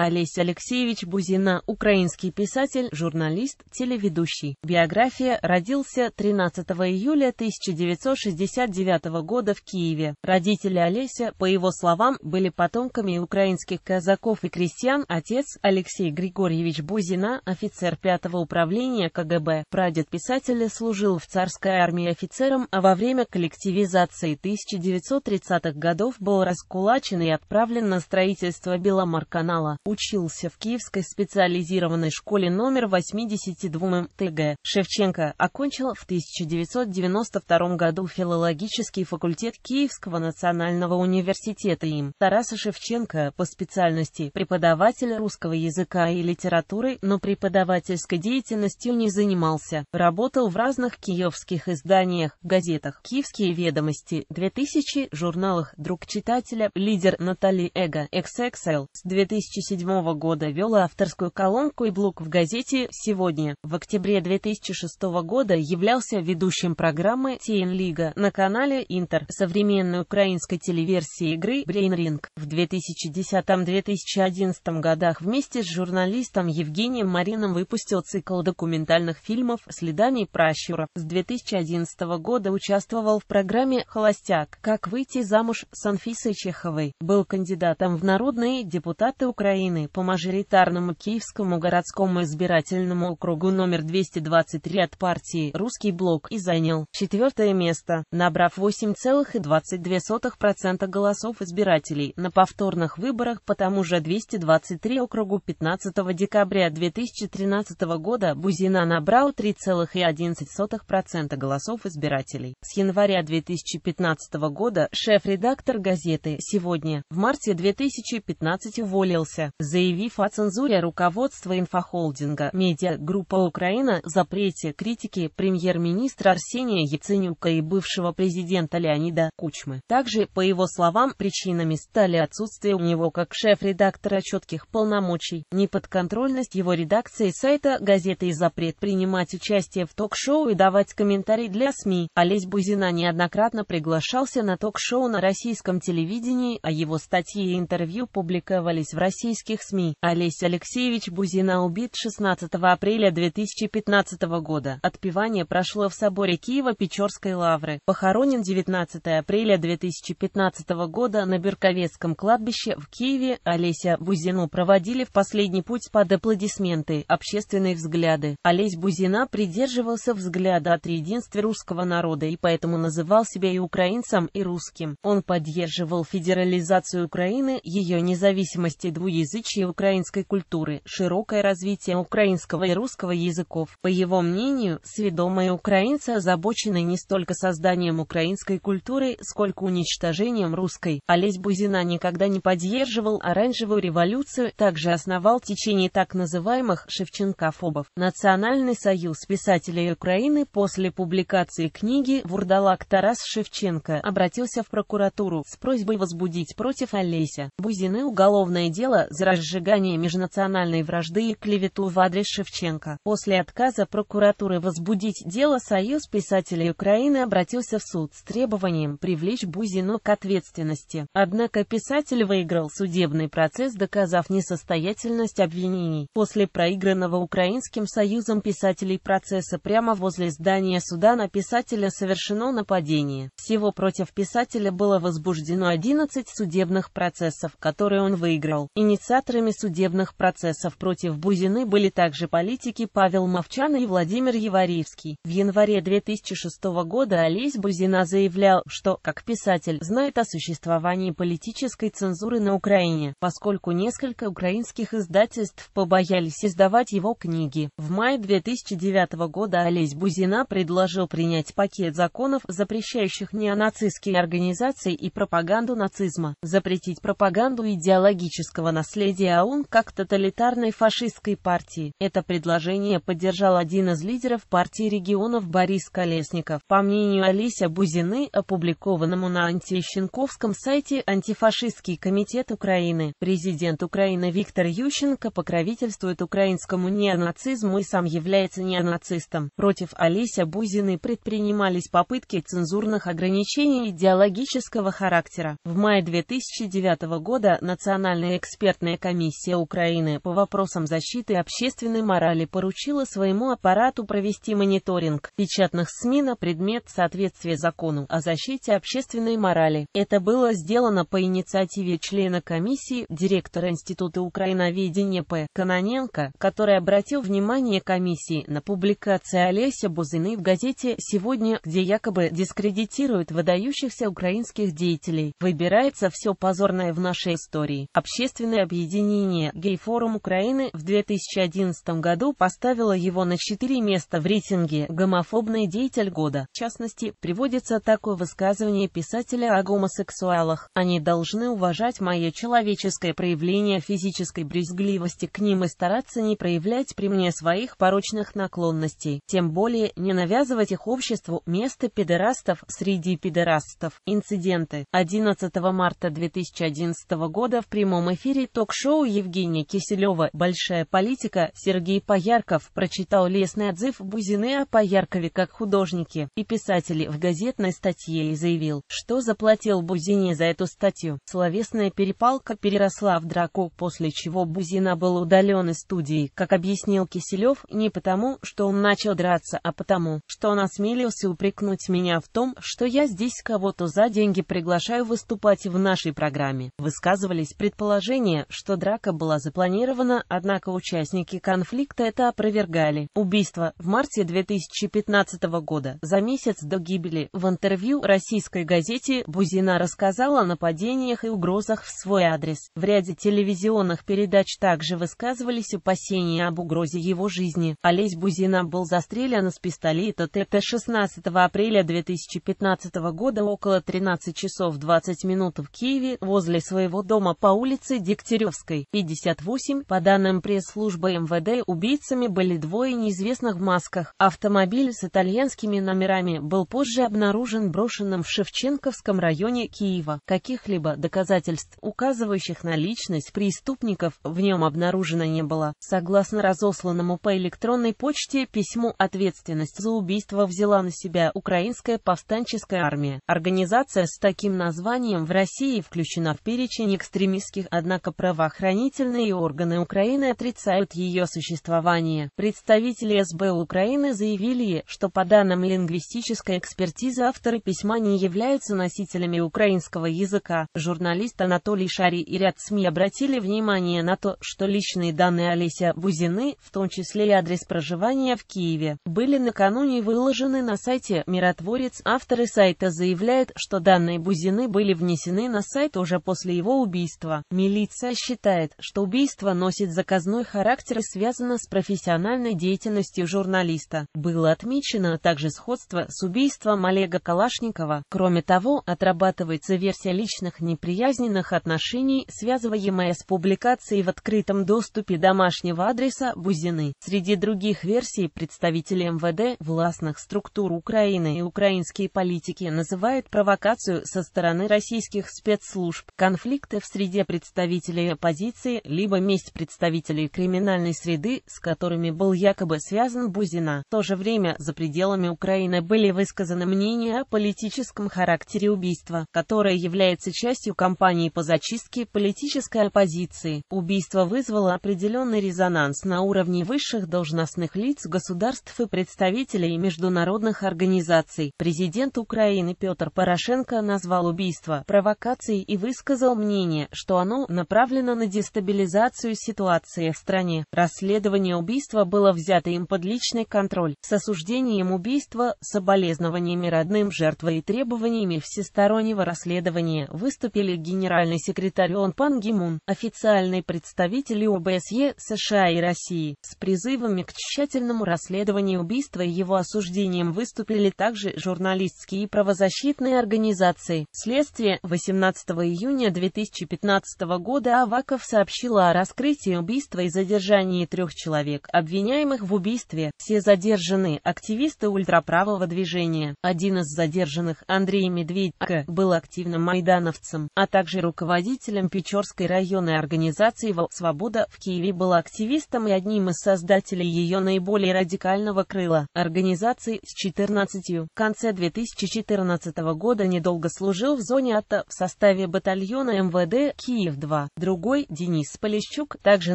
Олесь Алексеевич Бузина, украинский писатель, журналист, телеведущий. Биография. Родился 13 июля 1969 года в Киеве. Родители Олеся, по его словам, были потомками украинских казаков и крестьян. Отец Алексей Григорьевич Бузина, офицер 5-го управления КГБ. Прадед писателя служил в царской армии офицером, а во время коллективизации 1930-х годов был раскулачен и отправлен на строительство Беломорканала учился в Киевской специализированной школе номер 82 мтг Шевченко окончил в 1992 году филологический факультет Киевского национального университета им Тараса Шевченко по специальности преподаватель русского языка и литературы, но преподавательской деятельностью не занимался. Работал в разных киевских изданиях, газетах «Киевские ведомости», 2000, журналах «Друг читателя», «Лидер Натали Эго», «XXL» с 2007 2007 года вел авторскую колонку и блог в газете «Сегодня». В октябре 2006 года являлся ведущим программы «Тейн-лига» на канале «Интер» современной украинской телеверсии игры «Брейнринг». В 2010-2011 годах вместе с журналистом Евгением Марином выпустил цикл документальных фильмов «Следами пращура». С 2011 года участвовал в программе «Холостяк. Как выйти замуж» с Анфисой Чеховой. Был кандидатом в народные депутаты Украины. Украины по мажоритарному Киевскому городскому избирательному округу номер 223 от партии «Русский блок» и занял четвертое место, набрав 8,22% голосов избирателей на повторных выборах по тому же 223 округу 15 декабря 2013 года Бузина набрал 3,11% голосов избирателей. С января 2015 года шеф-редактор газеты «Сегодня» в марте 2015 уволился, заявив о цензуре руководства инфохолдинга «Медиагруппа Украина», запрете критики премьер-министра Арсения Яценюка и бывшего президента Леонида Кучмы. Также, по его словам, причинами стали отсутствие у него как шеф-редактора четких полномочий, неподконтрольность его редакции сайта газеты и запрет принимать участие в ток-шоу и давать комментарии для СМИ. Олесь Бузина неоднократно приглашался на ток-шоу на российском телевидении, а его статьи и интервью публиковались в России российских СМИ. Олесь Алексеевич Бузина убит 16 апреля 2015 года. Отпевание прошло в соборе Киева Печорской лавры. Похоронен 19 апреля 2015 года на Берковецком кладбище в Киеве. Олеся Бузину проводили в последний путь под аплодисменты, общественные взгляды. Олесь Бузина придерживался взгляда о триединстве русского народа и поэтому называл себя и украинцем, и русским. Он поддерживал федерализацию Украины, ее независимости и двуязычность русскоязычие украинской культуры, широкое развитие украинского и русского языков. По его мнению, сведомые украинцы озабочены не столько созданием украинской культуры, сколько уничтожением русской. Олесь Бузина никогда не поддерживал оранжевую революцию, также основал течение так называемых «шевченкофобов». Национальный союз писателей Украины после публикации книги «Вурдалак Тарас Шевченко» обратился в прокуратуру с просьбой возбудить против Олеся Бузины уголовное дело за разжигание межнациональной вражды и клевету в адрес Шевченко. После отказа прокуратуры возбудить дело Союз писателей Украины обратился в суд с требованием привлечь Бузину к ответственности. Однако писатель выиграл судебный процесс, доказав несостоятельность обвинений. После проигранного Украинским Союзом писателей процесса прямо возле здания суда на писателя совершено нападение. Всего против писателя было возбуждено 11 судебных процессов, которые он выиграл. Инициатива инициаторами судебных процессов против Бузины были также политики Павел Мовчан и Владимир Еваривский. В январе 2006 года Олесь Бузина заявлял, что, как писатель, знает о существовании политической цензуры на Украине, поскольку несколько украинских издательств побоялись издавать его книги. В мае 2009 года Олесь Бузина предложил принять пакет законов, запрещающих неонацистские организации и пропаганду нацизма, запретить пропаганду идеологического наследия, наследие АУН как тоталитарной фашистской партии. Это предложение поддержал один из лидеров партии регионов Борис Колесников. По мнению Алися Бузины, опубликованному на антищенковском сайте Антифашистский комитет Украины, президент Украины Виктор Ющенко покровительствует украинскому неонацизму и сам является неонацистом. Против Алися Бузины предпринимались попытки цензурных ограничений идеологического характера. В мае 2009 года Национальный экспертный Следственная комиссия Украины по вопросам защиты общественной морали поручила своему аппарату провести мониторинг печатных СМИ на предмет соответствия закону о защите общественной морали. Это было сделано по инициативе члена комиссии, директора Института украиноведения П. Кононенко, который обратил внимание комиссии на публикации Олеся Бузыны в газете «Сегодня», где якобы дискредитирует выдающихся украинских деятелей. Выбирается все позорное в нашей истории. Общественное объединение объединение «Гейфорум Украины» в 2011 году поставило его на 4 места в рейтинге «Гомофобный деятель года». В частности, приводится такое высказывание писателя о гомосексуалах. Они должны уважать мое человеческое проявление физической брезгливости к ним и стараться не проявлять при мне своих порочных наклонностей, тем более не навязывать их обществу место педерастов среди педерастов. Инциденты. 11 марта 2011 года в прямом эфире ток ток-шоу Евгения Киселева «Большая политика» Сергей Поярков прочитал лестный отзыв Бузины о Пояркове как художнике и писателе в газетной статье и заявил, что заплатил Бузине за эту статью. Словесная перепалка переросла в драку, после чего Бузина был удален из студии, как объяснил Киселев, не потому, что он начал драться, а потому, что он осмелился упрекнуть меня в том, что я здесь кого-то за деньги приглашаю выступать в нашей программе. Высказывались предположения, что драка была запланирована, однако участники конфликта это опровергали. Убийство в марте 2015 года, за месяц до гибели, в интервью российской газете Бузина рассказала о нападениях и угрозах в свой адрес. В ряде телевизионных передач также высказывались опасения об угрозе его жизни. Олесь Бузина был застрелен из пистолета ТТ 16 апреля 2015 года около 13 часов 20 минут в Киеве возле своего дома по улице Дегтярева. Дегтяревской, 58. По данным пресс-службы МВД, убийцами были двое неизвестных в масках. Автомобиль с итальянскими номерами был позже обнаружен брошенным в Шевченковском районе Киева. Каких-либо доказательств, указывающих на личность преступников, в нем обнаружено не было. Согласно разосланному по электронной почте письму ответственность за убийство взяла на себя Украинская повстанческая армия. Организация с таким названием в России включена в перечень экстремистских, однако про Правоохранительные органы Украины отрицают ее существование. Представители СБ Украины заявили, что по данным лингвистической экспертизы авторы письма не являются носителями украинского языка. Журналист Анатолий Шари и ряд СМИ обратили внимание на то, что личные данные Олеся Бузины, в том числе и адрес проживания в Киеве, были накануне выложены на сайте «Миротворец». Авторы сайта заявляют, что данные Бузины были внесены на сайт уже после его убийства. Милиция считает, что убийство носит заказной характер и связано с профессиональной деятельностью журналиста. Было отмечено также сходство с убийством Олега Калашникова. Кроме того, отрабатывается версия личных неприязненных отношений, связываемая с публикацией в открытом доступе домашнего адреса Бузины. Среди других версий представители МВД, властных структур Украины и украинские политики называют провокацию со стороны российских спецслужб. Конфликты в среде представителей две позиции, либо месть представителей криминальной среды, с которыми был якобы связан Бузина. В то же время за пределами Украины были высказаны мнения о политическом характере убийства, которое является частью кампании по зачистке политической оппозиции. Убийство вызвало определенный резонанс на уровне высших должностных лиц государств и представителей международных организаций. Президент Украины Петр Порошенко назвал убийство провокацией и высказал мнение, что оно направлено направлено на дестабилизацию ситуации в стране. Расследование убийства было взято им под личный контроль, с осуждением убийства, соболезнованиями родным жертвы и требованиями всестороннего расследования выступили генеральный секретарь ООН Пан Ги Мун, официальный представитель ОБСЕ США и России. С призывами к тщательному расследованию убийства и его осуждением выступили также журналистские и правозащитные организации. Следствие 18 июня 2015 года Аваков сообщила о раскрытии убийства и задержании трех человек, обвиняемых в убийстве. Все задержаны активисты ультраправого движения. Один из задержанных, Андрей Медведько, был активным майдановцем, а также руководителем Печорской районной организации «Вол Свобода» в Киеве был активистом и одним из создателей ее наиболее радикального крыла – организации с 14. В конце 2014 года недолго служил в зоне АТО в составе батальона МВД «Киев-2». Друг другой, Денис Полищук, также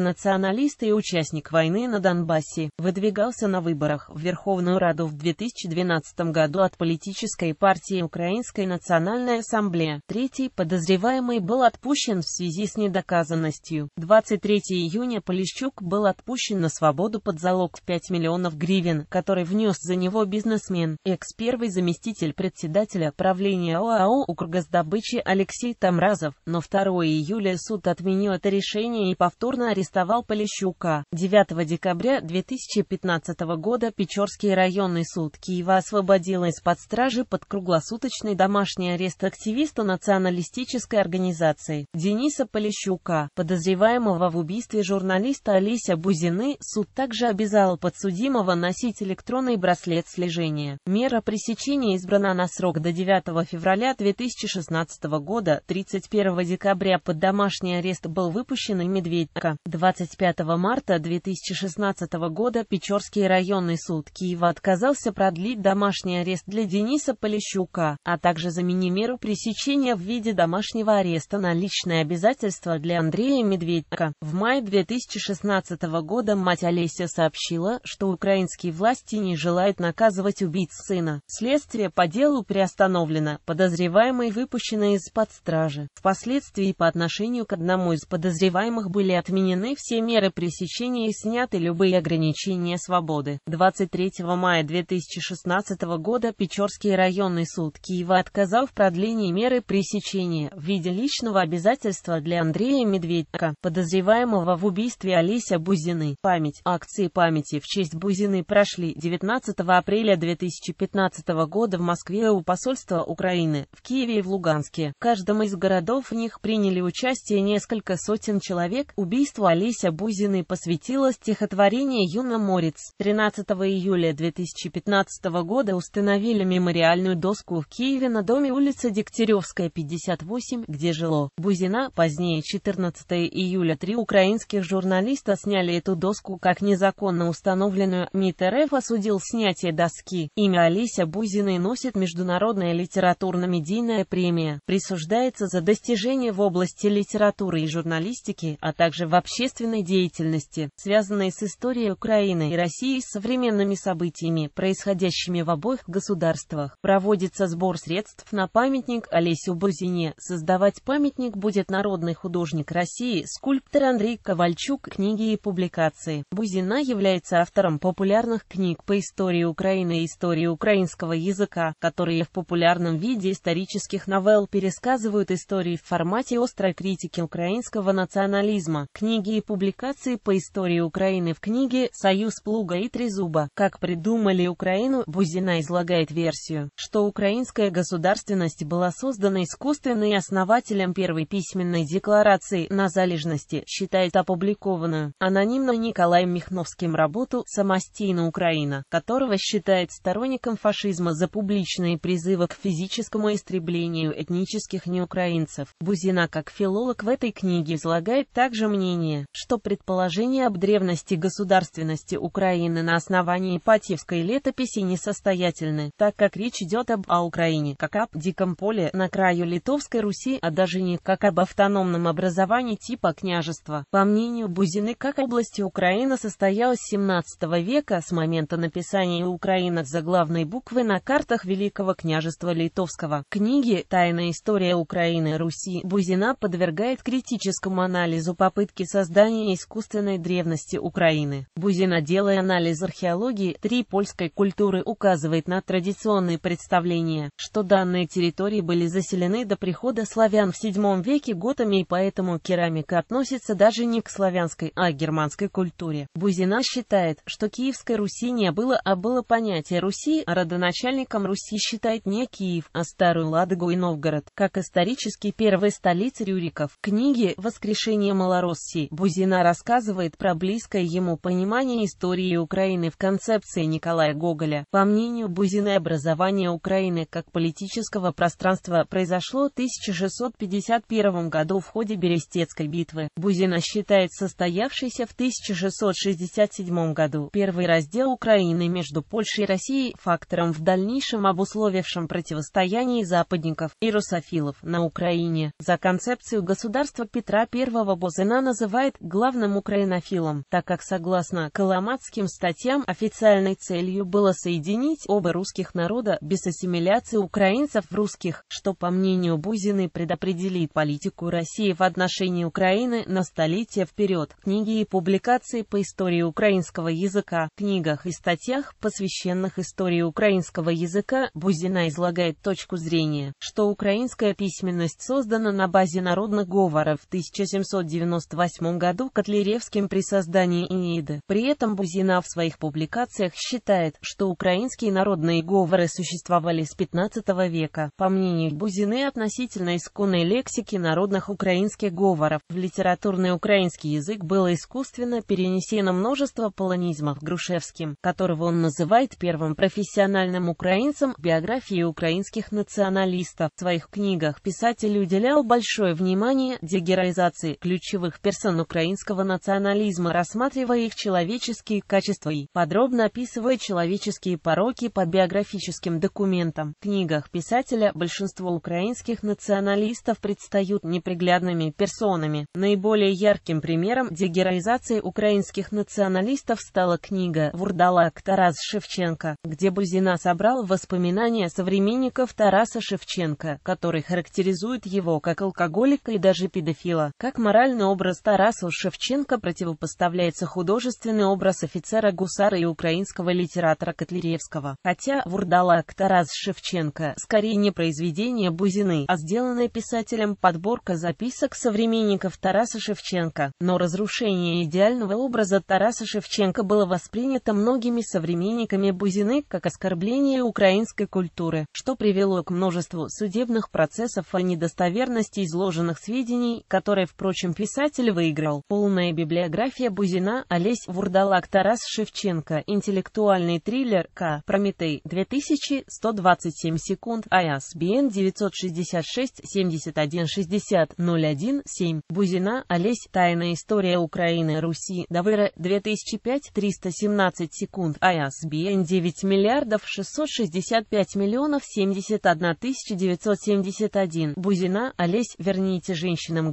националист и участник войны на Донбассе, выдвигался на выборах в Верховную Раду в 2012 году от политической партии Украинской национальной ассамблеи. Третий подозреваемый был отпущен в связи с недоказанностью. 23 июня Полищук был отпущен на свободу под залог в 5 миллионов гривен, который внес за него бизнесмен, экс-первый заместитель председателя правления ОАО «Укргаздобычи» Алексей Тамразов, но 2 июля суд отменил отменил это решение и повторно арестовал Полищука. 9 декабря 2015 года Печорский районный суд Киева освободил из-под стражи под круглосуточный домашний арест активиста националистической организации Дениса Полищука, подозреваемого в убийстве журналиста Олеся Бузины. Суд также обязал подсудимого носить электронный браслет слежения. Мера пресечения избрана на срок до 9 февраля 2016 года, 31 декабря под домашний арест арест был выпущен и Медведька. 25 марта 2016 года Печорский районный суд Киева отказался продлить домашний арест для Дениса Полищука, а также замени меру пресечения в виде домашнего ареста на личное обязательство для Андрея Медведька. В мае 2016 года мать Олеся сообщила, что украинские власти не желают наказывать убийц сына. Следствие по делу приостановлено, подозреваемый выпущен выпущены из-под стражи. Впоследствии по отношению к одному одному из подозреваемых были отменены все меры пресечения и сняты любые ограничения свободы. 23 мая 2016 года Печорский районный суд Киева отказал в продлении меры пресечения в виде личного обязательства для Андрея Медведька, подозреваемого в убийстве Олеся Бузины. Память. Акции памяти в честь Бузины прошли 19 апреля 2015 года в Москве у посольства Украины, в Киеве и в Луганске. В каждом из городов в них приняли участие несколько несколько сотен человек, убийству Олеся Бузиной посвятило стихотворение Юна Морец. 13 июля 2015 года установили мемориальную доску в Киеве на доме улицы Дегтяревская, 58, где жило Бузина. Позднее 14 июля три украинских журналиста сняли эту доску как незаконно установленную. МИД РФ осудил снятие доски. Имя Олеся Бузиной носит международная литературно-медийная премия. Присуждается за достижения в области литературы и журналистике, а также в общественной деятельности, связанной с историей Украины и России с современными событиями, происходящими в обоих государствах. Проводится сбор средств на памятник Олесю Бузине. Создавать памятник будет народный художник России, скульптор Андрей Ковальчук, книги и публикации. Бузина является автором популярных книг по истории Украины и истории украинского языка, которые в популярном виде исторических новелл пересказывают истории в формате острой критики Украины украинского национализма, книги и публикации по истории Украины в книге «Союз плуга и трезуба. Как придумали Украину» Бузина излагает версию, что украинская государственность была создана искусственно и основателем первой письменной декларации на залежности, считает опубликованную анонимно Николаем Михновским работу «Самостейна Украина», которого считает сторонником фашизма за публичные призывы к физическому истреблению этнических неукраинцев. Бузина как филолог в этой книге книге излагает также мнение, что предположение об древности государственности Украины на основании Ипатьевской летописи несостоятельны, так как речь идет об «а Украине» как об «диком поле» на краю Литовской Руси, а даже не как об автономном образовании типа княжества. По мнению Бузины, как области Украина состоялась с 17 века с момента написания Украины за главной буквы на картах Великого княжества Литовского. Книги «Тайная история Украины Руси» Бузина подвергает критике критическому анализу попытки создания искусственной древности Украины. Бузина, делая анализ археологии три польской культуры, указывает на традиционные представления, что данные территории были заселены до прихода славян в VII веке готами и поэтому керамика относится даже не к славянской, а к германской культуре. Бузина считает, что Киевской Руси не было, а было понятие Руси, а родоначальником Руси считает не Киев, а Старую Ладогу и Новгород, как исторически первой столицы Рюриков. Книги книге «Воскрешение Малороссии» Бузина рассказывает про близкое ему понимание истории Украины в концепции Николая Гоголя. По мнению Бузина, образование Украины как политического пространства произошло в 1651 году в ходе Берестецкой битвы. Бузина считает состоявшийся в 1667 году первый раздел Украины между Польшей и Россией фактором в дальнейшем обусловившим противостояние западников и русофилов на Украине. За концепцию государства Иосифа Петра I Бозена называет главным украинофилом, так как согласно коломатским статьям официальной целью было соединить оба русских народа без ассимиляции украинцев в русских, что, по мнению Бузиной, предопределит политику России в отношении Украины на столетия вперед. Книги и публикации по истории украинского языка, книгах и статьях, посвященных истории украинского языка, Бузина излагает точку зрения, что украинская письменность создана на базе народных говоров в 1798 году Котляревским при создании ИИДа. При этом Бузина в своих публикациях считает, что украинские народные говоры существовали с 15 века. По мнению Бузины относительно исконной лексики народных украинских говоров, в литературный украинский язык было искусственно перенесено множество полонизмов Грушевским, которого он называет первым профессиональным украинцем в биографии украинских националистов. В своих книгах писатель уделял большое внимание героизации ключевых персон украинского национализма, рассматривая их человеческие качества и подробно описывая человеческие пороки по биографическим документам. В книгах писателя большинство украинских националистов предстают неприглядными персонами. Наиболее ярким примером дегероизации украинских националистов стала книга «Вурдалак» Тарас Шевченко, где Бузина собрал воспоминания современников Тараса Шевченко, который характеризует его как алкоголика и даже педофила. Фила, как моральный образ Тараса Шевченко противопоставляется художественный образ офицера Гусара и украинского литератора Котлеровского. Хотя «Вурдалак» Тарас Шевченко скорее не произведение Бузины, а сделанная писателем подборка записок современников Тараса Шевченко. Но разрушение идеального образа Тараса Шевченко было воспринято многими современниками Бузины как оскорбление украинской культуры, что привело к множеству судебных процессов о недостоверности изложенных сведений которое, впрочем, писатель выиграл. Полная библиография Бузина, Олесь Вурдалак, Тарас Шевченко, интеллектуальный триллер К. Прометей, 2127 секунд, ISBN 966 71. 60. 01 7 Бузина, Олесь, Тайная история Украины, Руси, Давыра, 2005-317 секунд, ISBN 9 миллиардов 665 миллионов 71 971, Бузина, Олесь, верните женщинам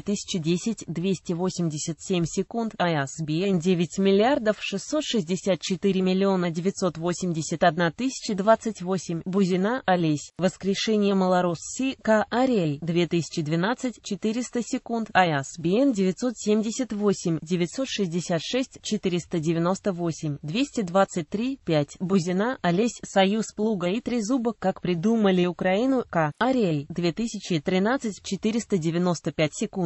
2010-287 секунд, ISBN а 9 миллиардов 664 миллиона 981 тысячи 28, Бузина, Олесь, Воскрешение Малороссии К. Арель, 2012, 400 секунд, ISBN а 978-966-498-223-5, Бузина, Олесь, Союз Плуга и Трезубок, как придумали Украину, К. Арель, 2013, 495 секунд.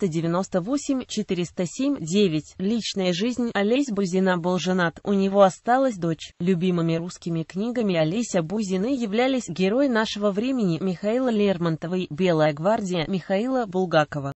498-407-9. Личная жизнь Олесь Бузина был женат, у него осталась дочь. Любимыми русскими книгами Олеся Бузины являлись «Герой нашего времени» Михаила Лермонтова и «Белая гвардия» Михаила Булгакова.